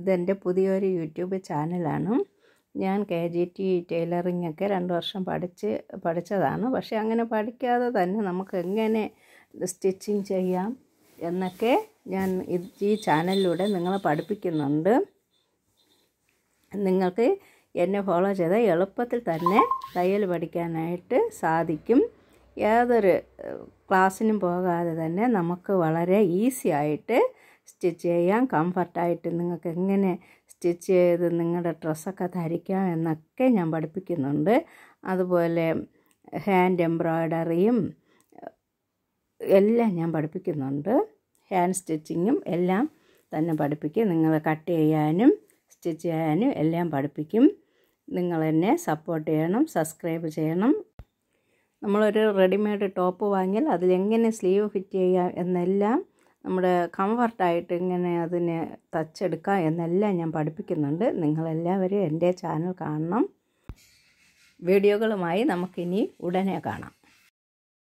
ഇതെൻ്റെ പുതിയൊരു യൂട്യൂബ് ചാനലാണ് ഞാൻ കെ ജി ടി ടൈലറിംഗ് ഒക്കെ രണ്ട് വർഷം പഠിച്ച് പഠിച്ചതാണ് പക്ഷേ അങ്ങനെ പഠിക്കാതെ തന്നെ നമുക്ക് എങ്ങനെ സ്റ്റിച്ചിങ് ചെയ്യാം എന്നൊക്കെ ഞാൻ ഈ ചാനലിലൂടെ നിങ്ങളെ പഠിപ്പിക്കുന്നുണ്ട് നിങ്ങൾക്ക് എന്നെ ഫോളോ ചെയ്താൽ എളുപ്പത്തിൽ തന്നെ തയ്യൽ പഠിക്കാനായിട്ട് സാധിക്കും ഏതൊരു ക്ലാസ്സിനും പോകാതെ തന്നെ നമുക്ക് വളരെ ഈസി ആയിട്ട് സ്റ്റിച്ച് ചെയ്യാം കംഫർട്ടായിട്ട് നിങ്ങൾക്ക് എങ്ങനെ സ്റ്റിച്ച് ചെയ്ത് നിങ്ങളുടെ ഡ്രസ്സൊക്കെ ധരിക്കാം എന്നൊക്കെ ഞാൻ പഠിപ്പിക്കുന്നുണ്ട് അതുപോലെ ഹാൻഡ് എംബ്രോയ്ഡറിയും എല്ലാം ഞാൻ പഠിപ്പിക്കുന്നുണ്ട് ഹാൻഡ് സ്റ്റിച്ചിങ്ങും എല്ലാം തന്നെ പഠിപ്പിക്കും നിങ്ങൾ കട്ട് ചെയ്യാനും സ്റ്റിച്ച് ചെയ്യാനും എല്ലാം പഠിപ്പിക്കും നിങ്ങൾ എന്നെ സപ്പോർട്ട് ചെയ്യണം സബ്സ്ക്രൈബ് ചെയ്യണം നമ്മളൊരു റെഡിമെയ്ഡ് ടോപ്പ് വാങ്ങിയാൽ അതിലെങ്ങനെ സ്ലീവ് ഫിറ്റ് ചെയ്യാം എന്നെല്ലാം നമ്മുടെ കംഫർട്ടായിട്ട് ഇങ്ങനെ അതിനെ തച്ചെടുക്കുക എന്നെല്ലാം ഞാൻ പഠിപ്പിക്കുന്നുണ്ട് നിങ്ങളെല്ലാവരും എൻ്റെ ചാനൽ കാണണം വീഡിയോകളുമായി നമുക്കിനി ഉടനെ കാണാം